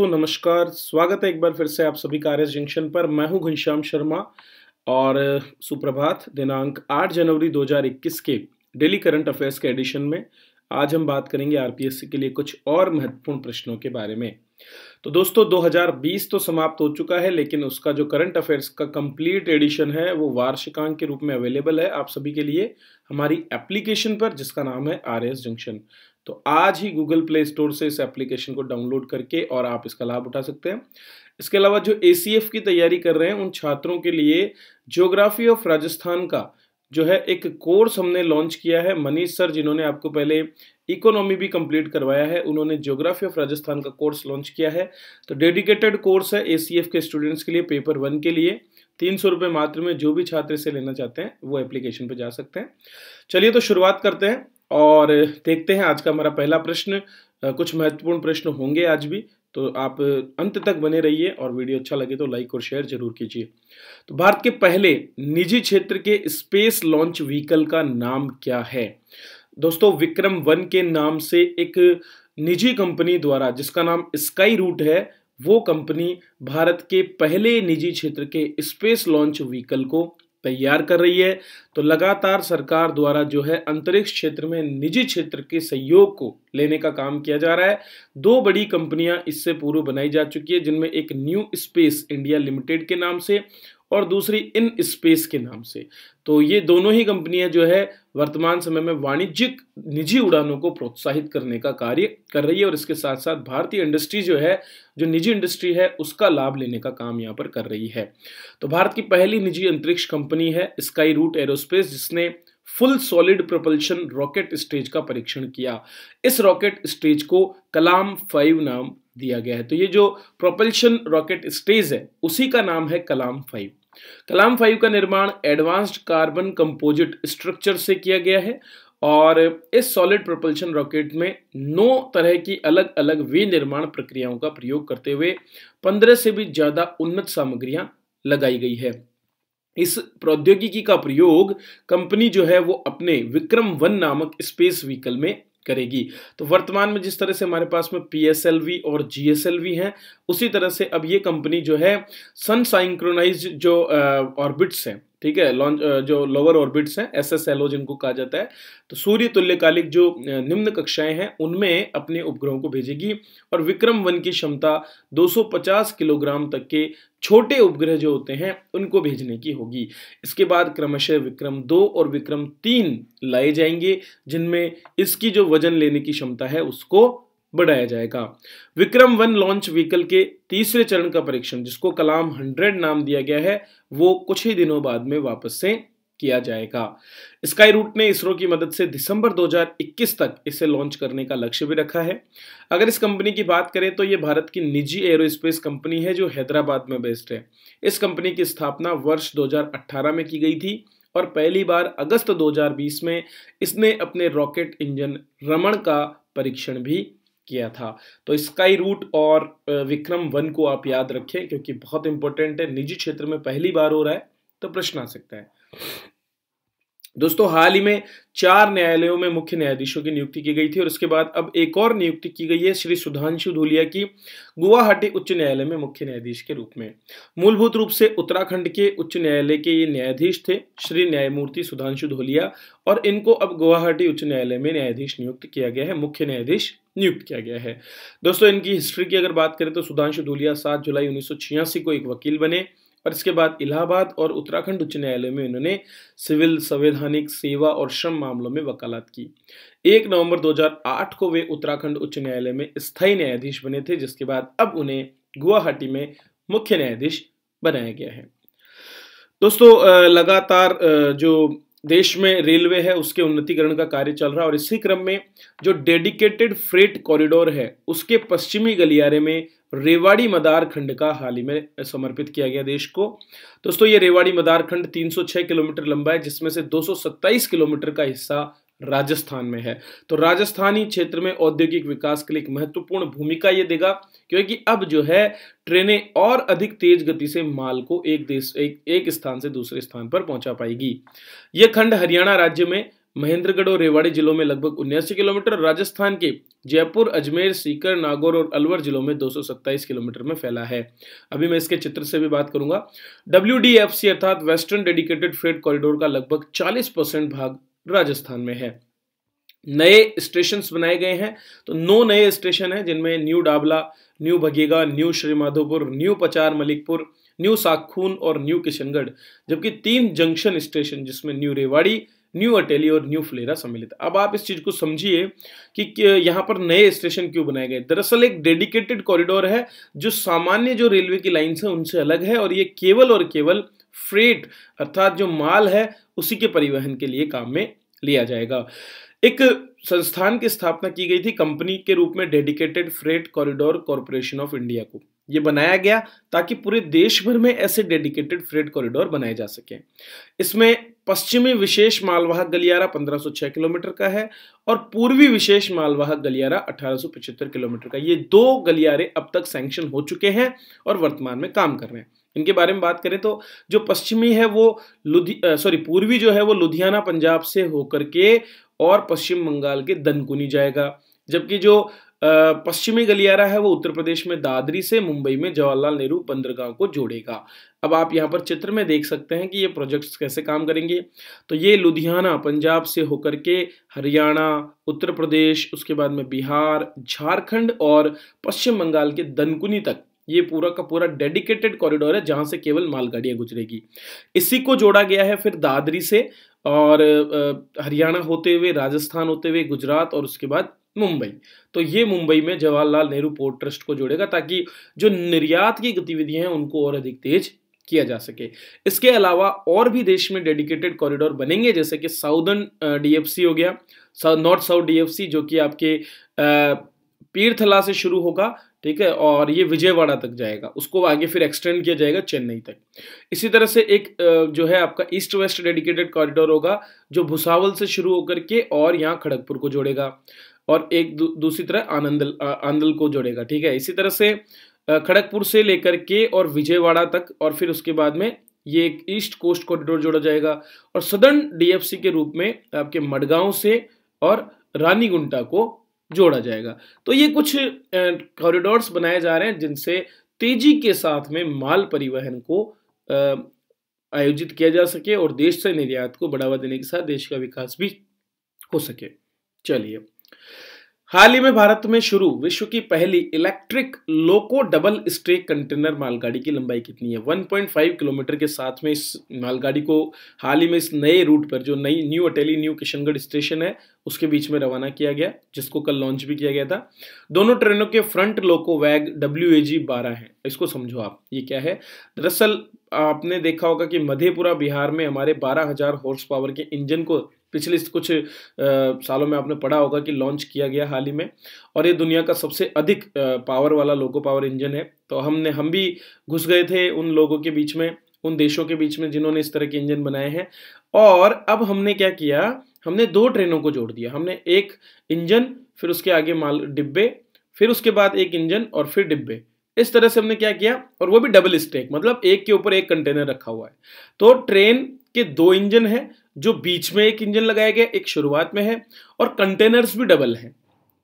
दोस्तों नमस्कार स्वागत है एक बार फिर से आप सभी का आर जंक्शन पर मैं हूं घनश्याम शर्मा और सुप्रभात दिनांक 8 जनवरी 2021 के डेली करंट अफेयर्स के एडिशन में आज हम बात करेंगे आरपीएससी के लिए कुछ और महत्वपूर्ण प्रश्नों के बारे में तो दोस्तों 2020 तो समाप्त हो चुका है लेकिन उसका जो करंट अफेयर्स का कंप्लीट एडिशन है वो वार्षिकांक के रूप में अवेलेबल है आप सभी के लिए हमारी एप्लीकेशन पर जिसका नाम है आर एस जंक्शन तो आज ही गूगल प्ले स्टोर से इस एप्लीकेशन को डाउनलोड करके और आप इसका लाभ उठा सकते हैं इसके अलावा जो ए की तैयारी कर रहे हैं उन छात्रों के लिए ज्योग्राफी ऑफ राजस्थान का जो है एक कोर्स हमने लॉन्च किया है मनीष सर जिन्होंने आपको पहले इकोनॉमी भी कंप्लीट करवाया है उन्होंने ज्योग्राफी ऑफ राजस्थान का कोर्स लॉन्च किया है तो डेडिकेटेड कोर्स है ए के स्टूडेंट्स के लिए पेपर वन के लिए तीन सौ रुपये मात्र में जो भी छात्र इसे लेना चाहते हैं वो एप्लीकेशन पर जा सकते हैं चलिए तो शुरुआत करते हैं और देखते हैं आज का हमारा पहला प्रश्न कुछ महत्वपूर्ण प्रश्न होंगे आज भी तो आप अंत तक बने रहिए और वीडियो अच्छा लगे तो लाइक और शेयर जरूर कीजिए तो भारत के पहले निजी क्षेत्र के स्पेस लॉन्च व्हीकल का नाम क्या है दोस्तों विक्रम वन के नाम से एक निजी कंपनी द्वारा जिसका नाम स्काई रूट है वो कंपनी भारत के पहले निजी क्षेत्र के स्पेस लॉन्च व्हीकल को तैयार कर रही है तो लगातार सरकार द्वारा जो है अंतरिक्ष क्षेत्र में निजी क्षेत्र के सहयोग को लेने का काम किया जा रहा है दो बड़ी कंपनियां इससे पूर्व बनाई जा चुकी है जिनमें एक न्यू स्पेस इंडिया लिमिटेड के नाम से और दूसरी इन स्पेस के नाम से तो ये दोनों ही कंपनियां जो है वर्तमान समय में वाणिज्यिक निजी उड़ानों को प्रोत्साहित करने का कार्य कर रही है और इसके साथ साथ भारतीय इंडस्ट्री जो है जो निजी इंडस्ट्री है उसका लाभ लेने का काम यहाँ पर कर रही है तो भारत की पहली निजी अंतरिक्ष कंपनी है स्काई रूट एरोस्पेस जिसने full solid propulsion rocket stage का परीक्षण किया इस रॉकेट स्टेज को कलाम फाइव नाम दिया गया है तो ये जो प्रोपल्शन रॉकेट स्टेज है उसी का नाम है कलाम फाइव कलाम फाइव का निर्माण एडवांस्ड कार्बन कंपोजिट स्ट्रक्चर से किया गया है और इस सॉलिड प्रपल्शन रॉकेट में नौ तरह की अलग अलग विनिर्माण प्रक्रियाओं का प्रयोग करते हुए पंद्रह से भी ज़्यादा उन्नत सामग्रियां लगाई गई है इस प्रौद्योगिकी का प्रयोग कंपनी जो है वो अपने विक्रम वन नामक स्पेस व्हीकल में करेगी तो वर्तमान में जिस तरह से हमारे पास में पी और जी हैं उसी तरह से अब ये कंपनी जो है सन साइंक्रोनाइज जो ऑर्बिट्स हैं ठीक है लॉन्च जो लोअर ऑर्बिट्स हैं एस एस एल ओ जिनको कहा जाता है तो सूर्य तुल्यकालिक जो निम्न कक्षाएं हैं उनमें अपने उपग्रहों को भेजेगी और विक्रम वन की क्षमता 250 किलोग्राम तक के छोटे उपग्रह जो होते हैं उनको भेजने की होगी इसके बाद क्रमशः विक्रम दो और विक्रम तीन लाए जाएंगे जिनमें इसकी जो वजन लेने की क्षमता है उसको बढ़ाया जाएगा विक्रम वन लॉन्च व्हीकल के तीसरे चरण का परीक्षण जिसको कलाम हंड्रेड नाम दिया गया है वो कुछ ही दिनों बाद में वापस से किया जाएगा स्काई रूट ने इसरो की मदद से दिसंबर 2021 तक इसे लॉन्च करने का लक्ष्य भी रखा है अगर इस कंपनी की बात करें तो यह भारत की निजी एरोस्पेस कंपनी है जो हैदराबाद में बेस्ड है इस कंपनी की स्थापना वर्ष 2018 में की गई थी और पहली बार अगस्त 2020 में इसने अपने रॉकेट इंजन रमण का परीक्षण भी किया था तो स्काई रूट और विक्रम वन को आप याद रखें क्योंकि बहुत इंपॉर्टेंट है निजी क्षेत्र में पहली बार हो रहा है तो प्रश्न आ सकता है दोस्तों हाल ही में चार न्यायालयों में मुख्य न्यायाधीशों की नियुक्ति की गई थी और उसके बाद अब एक और नियुक्ति की गई है श्री सुधांशु धूलिया की गुवाहाटी उच्च न्यायालय में मुख्य न्यायाधीश के रूप में मूलभूत रूप से उत्तराखंड के उच्च न्यायालय के ये न्यायाधीश थे श्री न्यायमूर्ति सुधांशु धूलिया और इनको अब गुवाहाटी उच्च न्यायालय में न्यायाधीश नियुक्त किया गया है मुख्य न्यायाधीश नियुक्त किया गया है दोस्तों इनकी हिस्ट्री की अगर बात करें तो सुधांशु धूलिया सात जुलाई उन्नीस को एक वकील बने और इसके बाद इलाहाबाद और उत्तराखंड उच्च न्यायालय में इन्होंने सिविल संवैधानिक सेवा और श्रम मामलों में वकालत की एक नवंबर 2008 को वे उत्तराखंड उच्च न्यायालय में स्थायी न्यायाधीश बने थे जिसके बाद अब उन्हें गुवाहाटी में मुख्य न्यायाधीश बनाया गया है दोस्तों लगातार जो देश में रेलवे है उसके उन्नतीकरण का कार्य चल रहा है और इसी क्रम में जो डेडिकेटेड फ्रेट कॉरिडोर है उसके पश्चिमी गलियारे में रेवाड़ी मदार खंड का हाल ही में समर्पित किया गया देश को दोस्तों ये रेवाड़ी मदार खंड 306 किलोमीटर लंबा है जिसमें से 227 किलोमीटर का हिस्सा राजस्थान में है तो राजस्थानी क्षेत्र में औद्योगिक विकास के लिए एक महत्वपूर्ण भूमिका ये देगा क्योंकि अब जो है ट्रेनें और अधिक तेज गति से माल को एक देश एक, एक स्थान से दूसरे स्थान पर पहुंचा पाएगी यह खंड हरियाणा राज्य में महेंद्रगढ़ और रेवाड़ी जिलों में लगभग उन्यासी किलोमीटर राजस्थान के जयपुर अजमेर सीकर नागौर और अलवर जिलों में दो किलोमीटर में फैला है अभी मैं इसके चित्र से भी बात करूंगा डब्ल्यू अर्थात वेस्टर्न डेडिकेटेड फ्रेड कॉरिडोर का लगभग चालीस परसेंट भाग राजस्थान में है नए स्टेशन बनाए गए हैं तो नौ नए स्टेशन हैं जिनमें new Dabla new Bhagega new Shrimadhopur new Pachar Malikpur new Sakhun और न्यू किशनगढ़ जबकि तीन जंक्शन स्टेशन जिसमें न्यू रेवाड़ी न्यू अटेली और न्यू फ्लेरा सम्मिलित अब आप इस चीज़ को समझिए कि यहाँ पर नए स्टेशन क्यों बनाए गए दरअसल एक डेडिकेटेड कॉरिडोर है जो सामान्य जो रेलवे की लाइन्स है उनसे अलग है और ये केवल और केवल फ्रेट अर्थात जो माल है उसी के परिवहन के लिए काम में लिया जाएगा एक संस्थान की स्थापना की गई थी कंपनी के रूप में dedicated freight corridor corporation of India को ये बनाया गया ताकि पूरे देश भर में ऐसे डेडिकेटेड फ्रेट कॉरिडोर बनाए जा सके इसमें पश्चिमी विशेष मालवाहक गलियारा 1506 किलोमीटर का है और पूर्वी विशेष मालवाहक गलियारा 1875 किलोमीटर का ये दो गलियारे अब तक सैंक्शन हो चुके हैं और वर्तमान में काम कर रहे हैं इनके बारे में बात करें तो जो पश्चिमी है वो लुधि सॉरी पूर्वी जो है वो लुधियाना पंजाब से होकर के और पश्चिम बंगाल के दनकुनी जाएगा जबकि जो पश्चिमी गलियारा है वो उत्तर प्रदेश में दादरी से मुंबई में जवाहरलाल नेहरू बंदरगाह को जोड़ेगा अब आप यहाँ पर चित्र में देख सकते हैं कि ये प्रोजेक्ट्स कैसे काम करेंगे तो ये लुधियाना पंजाब से होकर के हरियाणा उत्तर प्रदेश उसके बाद में बिहार झारखंड और पश्चिम बंगाल के दनकुनी तक ये पूरा का पूरा डेडिकेटेड कॉरिडोर है जहां से केवल मालगाड़ियां गुजरेगी इसी को जोड़ा गया है फिर दादरी से और हरियाणा होते हुए राजस्थान होते हुए गुजरात और उसके बाद मुंबई तो ये मुंबई में जवाहरलाल नेहरू पोर्ट ट्रस्ट को जोड़ेगा ताकि जो निर्यात की गतिविधियां हैं उनको और अधिक तेज किया जा सके इसके अलावा और भी देश में डेडिकेटेड कॉरिडोर बनेंगे जैसे कि साउदर्न डीएफसी हो गया नॉर्थ साउथ डीएफसी जो कि आपके पीरथला से शुरू होगा ठीक है और ये विजयवाड़ा तक जाएगा उसको आगे फिर एक्सटेंड किया जाएगा चेन्नई तक इसी तरह से एक जो है आपका ईस्ट वेस्ट डेडिकेटेड कॉरिडोर होगा जो भुसावल से शुरू होकर के और यहाँ खड़गपुर को जोड़ेगा और एक दू, दूसरी तरह आनंदल आंदल को जोड़ेगा ठीक है इसी तरह से खड़गपुर से लेकर के और विजयवाड़ा तक और फिर उसके बाद में ये एक ईस्ट कोस्ट कॉरिडोर जोड़ा जाएगा और सदर्न डीएफसी के रूप में आपके मडगांव से और रानीगुंटा को जोड़ा जाएगा तो ये कुछ कॉरिडोर्स बनाए जा रहे हैं जिनसे तेजी के साथ में माल परिवहन को आयोजित किया जा सके और देश से निर्यात को बढ़ावा देने के साथ देश का विकास भी हो सके चलिए हाल ही में भारत में शुरू विश्व की पहली electric loco double stack container मालगाड़ी की लंबाई कितनी है 1.5 किलोमीटर के साथ में इस मालगाड़ी को हाल ही में इस नए रूट पर जो नई new Ateli new Kishangarh station है उसके बीच में रवाना किया गया जिसको कल लॉन्च भी किया गया था दोनों ट्रेनों के फ्रंट लोको वैग डब्ल्यू ए जी बारह है इसको समझो आप ये क्या है दरअसल आपने देखा होगा कि मधेपुरा बिहार में हमारे बारह हजार हॉर्स पावर के इंजन को पिछले कुछ आ, सालों में आपने पढ़ा होगा कि लॉन्च किया गया हाल ही में और ये दुनिया का सबसे अधिक आ, पावर वाला लोको पावर इंजन है तो हमने हम भी घुस गए थे उन लोगों के बीच में उन देशों के बीच में जिन्होंने इस तरह के इंजन बनाए हैं और अब हमने क्या किया हमने दो ट्रेनों को जोड़ दिया हमने एक इंजन फिर उसके आगे माल डिब्बे फिर उसके बाद एक इंजन और फिर डिब्बे इस तरह से हमने क्या किया और वो भी डबल स्टेक मतलब एक के ऊपर एक कंटेनर रखा हुआ है तो ट्रेन के दो इंजन है जो बीच में एक इंजन लगाया गया एक शुरुआत में है और कंटेनर्स भी डबल हैं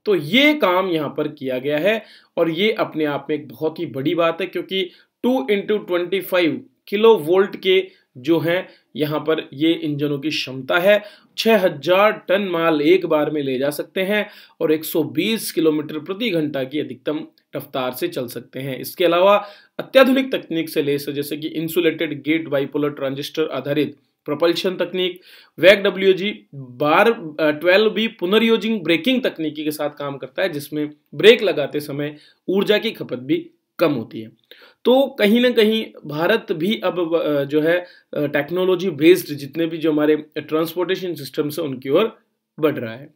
तो ये काम यहाँ पर किया गया है और ये अपने आप में एक बहुत ही बड़ी बात है क्योंकि two into twenty five kilo volt के जो हैं यहाँ पर ये इंजनों की क्षमता है 6000 टन माल एक बार में ले जा सकते हैं और 120 किलोमीटर प्रति घंटा की अधिकतम रफ्तार से चल सकते हैं इसके अलावा अत्याधुनिक तकनीक से ले जैसे कि इंसुलेटेड गेट बाइपोलर ट्रांजिस्टर आधारित प्रोपल्शन तकनीक वैग डब्ल्यू जी बार ट्वेल्व बी पुनर्योजिंग ब्रेकिंग तकनीकी के साथ काम करता है जिसमें ब्रेक लगाते समय ऊर्जा की खपत भी कम होती है तो कहीं ना कहीं भारत भी अब uh, जो है टेक्नोलॉजी uh, बेस्ड जितने भी जो हमारे ट्रांसपोर्टेशन सिस्टम से उनकी ओर बढ़ रहा है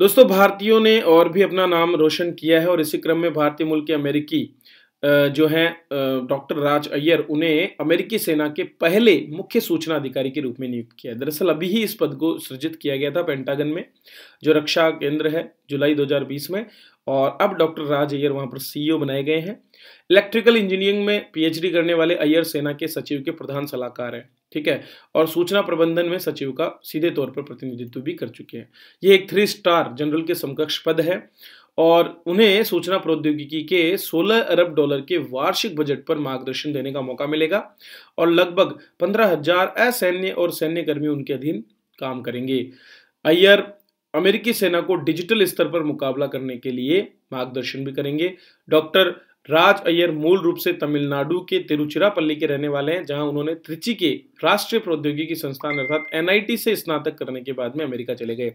दोस्तों भारतीयों ने और भी अपना नाम रोशन किया है और इसी क्रम में भारतीय मूल के अमेरिकी जो है डॉक्टर राज अय्यर उन्हें अमेरिकी सेना के पहले मुख्य सूचना अधिकारी के रूप में नियुक्त किया दरअसल अभी ही इस पद को सृजित किया गया था पेंटागन में जो रक्षा केंद्र है जुलाई 2020 में और अब डॉक्टर राज अय्यर वहां पर सीईओ बनाए गए हैं इलेक्ट्रिकल इंजीनियरिंग में पीएचडी करने वाले अय्यर सेना के सचिव के प्रधान सलाहकार हैं ठीक है और सूचना प्रबंधन में सचिव का सीधे तौर पर प्रतिनिधित्व भी कर चुके हैं ये एक थ्री स्टार जनरल के समकक्ष पद है और उन्हें सूचना प्रौद्योगिकी के 16 अरब डॉलर के वार्षिक बजट पर मार्गदर्शन देने का मौका मिलेगा और लगभग पंद्रह हजार असैन्य और सैन्य कर्मी उनके अधीन काम करेंगे अय्यर अमेरिकी सेना को डिजिटल स्तर पर मुकाबला करने के लिए मार्गदर्शन भी करेंगे डॉक्टर राज अय्यर मूल रूप से तमिलनाडु के तिरुचिरापल्ली के रहने वाले हैं जहां उन्होंने त्रिची के राष्ट्रीय प्रौद्योगिकी संस्थान अर्थात एनआईटी से स्नातक करने के बाद में अमेरिका चले गए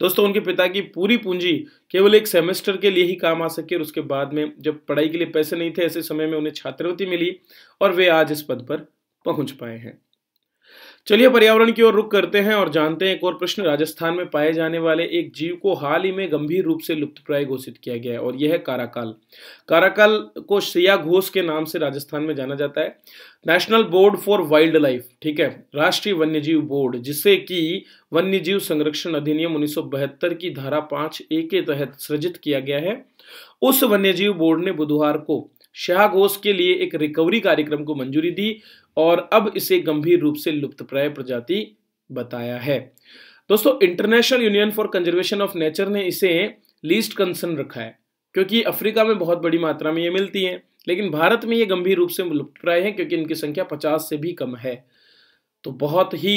दोस्तों उनके पिता की पूरी पूंजी केवल एक सेमेस्टर के लिए ही काम आ सके और उसके बाद में जब पढ़ाई के लिए पैसे नहीं थे ऐसे समय में उन्हें छात्रवृत्ति मिली और वे आज इस पद पर पहुंच पाए हैं चलिए पर्यावरण की ओर रुख करते हैं और जानते हैं एक और प्रश्न राजस्थान में पाए जाने वाले एक जीव को हाल ही में गंभीर रूप से प्राय घोषित किया गया है और यह है काराकाल काराकाल को श्रेया घोष के नाम से राजस्थान में जाना जाता है national board for wild life ठीक है राष्ट्रीय वन्यजीव बोर्ड जिसे कि वन्यजीव संरक्षण अधिनियम उन्नीस की धारा पांच ए के तहत सृजित किया गया है उस वन्यजीव बोर्ड ने बुधवार को घोष के लिए एक रिकवरी कार्यक्रम को मंजूरी दी और अब इसे गंभीर रूप से लुप्तप्राय प्रजाति बताया है दोस्तों international union for conservation of nature ने इसे लीस्ट कंसर्न रखा है क्योंकि अफ्रीका में बहुत बड़ी मात्रा में ये मिलती हैं लेकिन भारत में ये गंभीर रूप से लुप्तप्राय है क्योंकि इनकी संख्या पचास से भी कम है तो बहुत ही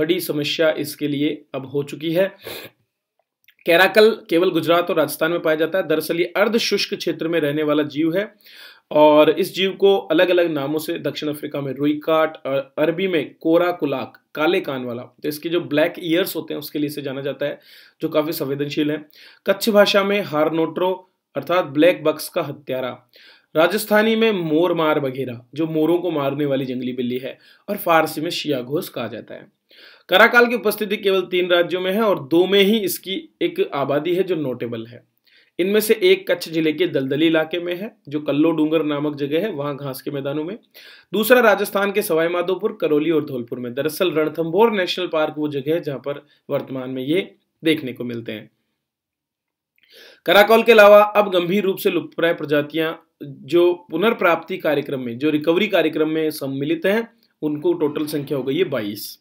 बड़ी समस्या इसके लिए अब हो चुकी है कैराकल केवल गुजरात और राजस्थान में पाया जाता है दरअसल ये अर्ध शुष्क क्षेत्र में रहने वाला जीव है और इस जीव को अलग अलग नामों से दक्षिण अफ्रीका में रुईकाट और अरबी में कोरा कुलाक काले कान वाला तो इसके जो ब्लैक ईयर्स होते हैं उसके लिए इसे जाना जाता है जो काफ़ी संवेदनशील है कच्छ भाषा में हारनोट्रो अर्थात ब्लैक बक्स का हत्यारा राजस्थानी में मोर मार बघेरा जो मोरों को मारने वाली जंगली बिल्ली है और फारसी में शिया घोष कहा जाता है कराकाल की उपस्थिति केवल तीन राज्यों में है और दो में ही इसकी एक आबादी है जो नोटेबल है इनमें से एक कच्छ जिले के दलदली इलाके में है जो कल्लो डूंगर नामक जगह है वहां घास के मैदानों में दूसरा राजस्थान के सवाई माधोपुर करौली और धौलपुर में दरअसल रणथम्भौर नेशनल पार्क वो जगह है जहां पर वर्तमान में ये देखने को मिलते हैं कराकौल के अलावा अब गंभीर रूप से लुप्तप्राय प्रजातियां जो पुनर्प्राप्ति कार्यक्रम में जो रिकवरी कार्यक्रम में सम्मिलित हैं उनको टोटल संख्या हो गई है बाईस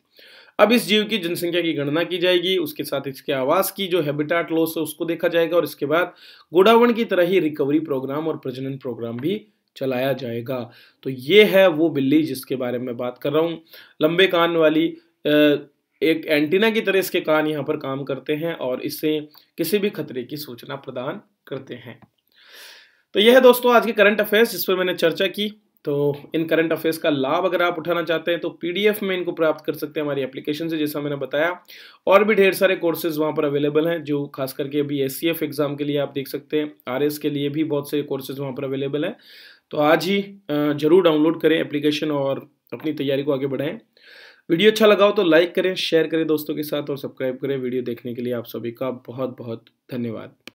अब इस जीव की जनसंख्या की गणना की जाएगी उसके साथ इसके आवास की जो हैबिटाट लॉस है उसको देखा जाएगा और इसके बाद गोडावन की तरह ही रिकवरी प्रोग्राम और प्रजनन प्रोग्राम भी चलाया जाएगा तो ये है वो बिल्ली जिसके बारे में बात कर रहा हूँ लंबे कान वाली एक एंटीना की तरह इसके कान यहाँ पर काम करते हैं और इससे किसी भी खतरे की सूचना प्रदान करते हैं तो यह है दोस्तों आज के करंट अफेयर्स जिस पर मैंने चर्चा की तो इन करंट अफेयर्स का लाभ अगर आप उठाना चाहते हैं तो पीडीएफ में इनको प्राप्त कर सकते हैं हमारी एप्लीकेशन से जैसा मैंने बताया और भी ढेर सारे कोर्सेज वहाँ पर अवेलेबल हैं जो खास करके अभी एस एग्ज़ाम के लिए आप देख सकते हैं आर के लिए भी बहुत से कोर्सेज वहाँ पर अवेलेबल हैं तो आज ही ज़रूर डाउनलोड करें एप्लीकेशन और अपनी तैयारी को आगे बढ़ाएं वीडियो अच्छा लगा हो तो लाइक करें शेयर करें दोस्तों के साथ और सब्सक्राइब करें वीडियो देखने के लिए आप सभी का बहुत बहुत धन्यवाद